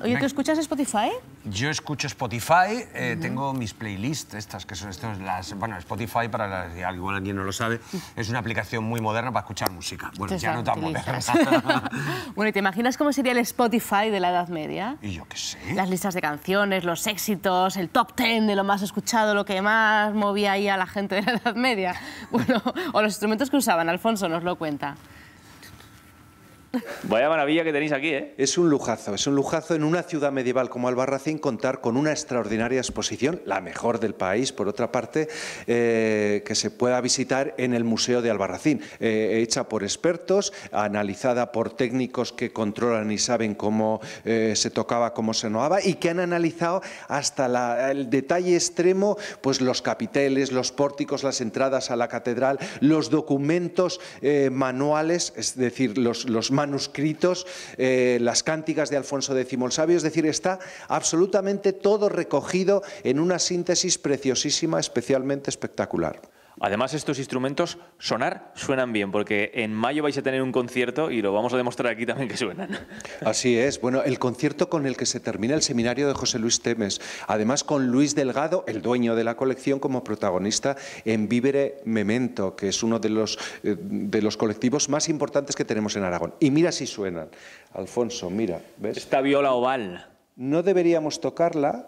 Oye, ¿tú escuchas Spotify? Yo escucho Spotify, eh, tengo mis playlists, estas que son las, bueno, Spotify, para las, igual alguien no lo sabe, es una aplicación muy moderna para escuchar música. Bueno, ya no tan moderna. bueno, te imaginas cómo sería el Spotify de la Edad Media? Y yo qué sé. Las listas de canciones, los éxitos, el top ten de lo más escuchado, lo que más movía ahí a la gente de la Edad Media. Bueno, o los instrumentos que usaban, Alfonso nos lo cuenta. Vaya maravilla que tenéis aquí, ¿eh? Es un lujazo, es un lujazo en una ciudad medieval como Albarracín contar con una extraordinaria exposición, la mejor del país, por otra parte, eh, que se pueda visitar en el Museo de Albarracín, eh, hecha por expertos, analizada por técnicos que controlan y saben cómo eh, se tocaba, cómo se noaba, y que han analizado hasta el detalle extremo, pues los capiteles, los pórticos, las entradas a la catedral, los documentos manuales, es decir, los, los manuales manuscritos, eh, las cánticas de Alfonso X el Sabio, es decir, está absolutamente todo recogido en una síntesis preciosísima, especialmente espectacular. Además, estos instrumentos sonar suenan bien, porque en mayo vais a tener un concierto y lo vamos a demostrar aquí también que suenan. Así es. Bueno, el concierto con el que se termina el seminario de José Luis Temes, además con Luis Delgado, el dueño de la colección, como protagonista en Vivere Memento, que es uno de los, eh, de los colectivos más importantes que tenemos en Aragón. Y mira si suenan. Alfonso, mira, ¿ves? Esta viola oval. No deberíamos tocarla,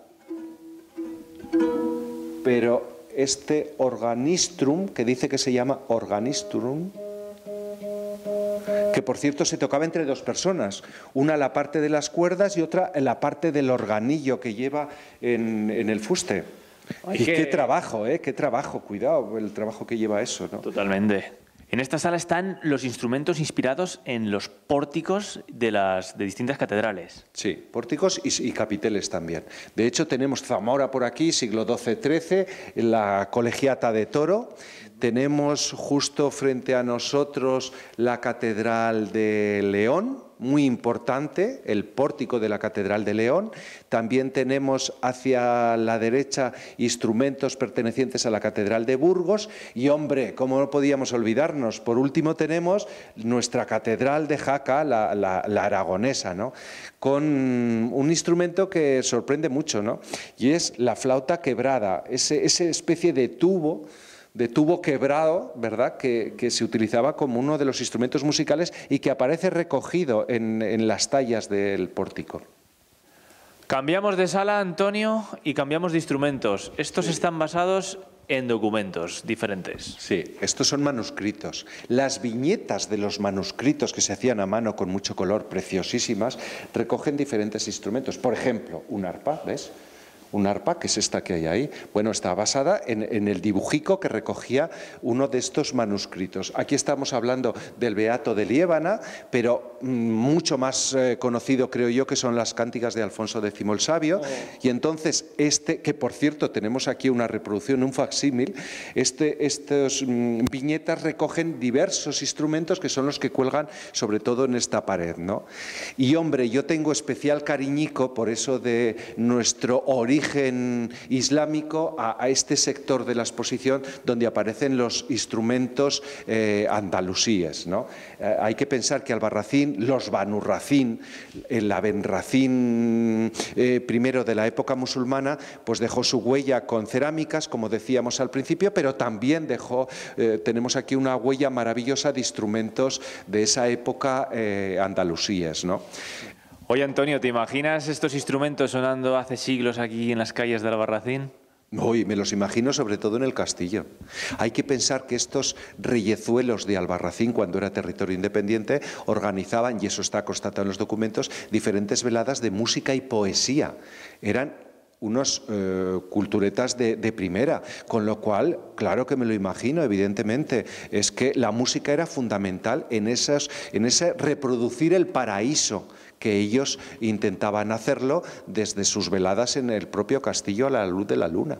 pero este organistrum, que dice que se llama organistrum, que por cierto se tocaba entre dos personas, una la parte de las cuerdas y otra la parte del organillo que lleva en, el fuste. y qué trabajo, ¿eh? Qué trabajo, cuidado, el trabajo que lleva eso, ¿no? Totalmente. En esta sala están los instrumentos inspirados en los pórticos de las de distintas catedrales. Sí, pórticos y, y capiteles también. De hecho, tenemos Zamora por aquí, siglo XII-XIII, la colegiata de Toro. Tenemos justo frente a nosotros la catedral de León, muy importante, el pórtico de la Catedral de León. También tenemos hacia la derecha instrumentos pertenecientes a la Catedral de Burgos. Y hombre, cómo no podíamos olvidarnos, por último tenemos nuestra Catedral de Jaca, la, aragonesa, ¿no? con un instrumento que sorprende mucho, ¿no? y es la flauta quebrada, esa especie de tubo de tubo quebrado, ¿verdad?, que, se utilizaba como uno de los instrumentos musicales y que aparece recogido en, las tallas del pórtico. Cambiamos de sala, Antonio, y cambiamos de instrumentos. Estos están basados en documentos diferentes. Sí, estos son manuscritos. Las viñetas de los manuscritos que se hacían a mano con mucho color, preciosísimas, recogen diferentes instrumentos. Por ejemplo, un arpa, ¿ves? un arpa, que es esta que hay ahí, bueno, está basada en, el dibujico que recogía uno de estos manuscritos. Aquí estamos hablando del Beato de Liébana, pero mm, mucho más eh, conocido creo yo que son las cánticas de Alfonso X el Sabio, oh. y entonces este, que por cierto tenemos aquí una reproducción, un facsímil, este, estos mm, viñetas recogen diversos instrumentos que son los que cuelgan sobre todo en esta pared, ¿no? Y hombre, yo tengo especial cariñico por eso de nuestro origen origen islámico a, este sector de la exposición donde aparecen los instrumentos eh, andalusíes. Eh, hay que pensar que Albarracín, los Banurracín, el Abenracín eh, primero de la época musulmana, pues dejó su huella con cerámicas, como decíamos al principio, pero también dejó, tenemos aquí una huella maravillosa de instrumentos de esa época andalusíes. Oye, Antonio, ¿te imaginas estos instrumentos sonando hace siglos aquí en las calles de Albarracín? hoy me los imagino sobre todo en el castillo. Hay que pensar que estos reyezuelos de Albarracín, cuando era territorio independiente, organizaban, y eso está constatado en los documentos, diferentes veladas de música y poesía. Eran unos eh, culturetas de, primera, con lo cual, claro que me lo imagino, evidentemente, es que la música era fundamental en, esas, en ese reproducir el paraíso que ellos intentaban hacerlo desde sus veladas en el propio castillo a la luz de la luna.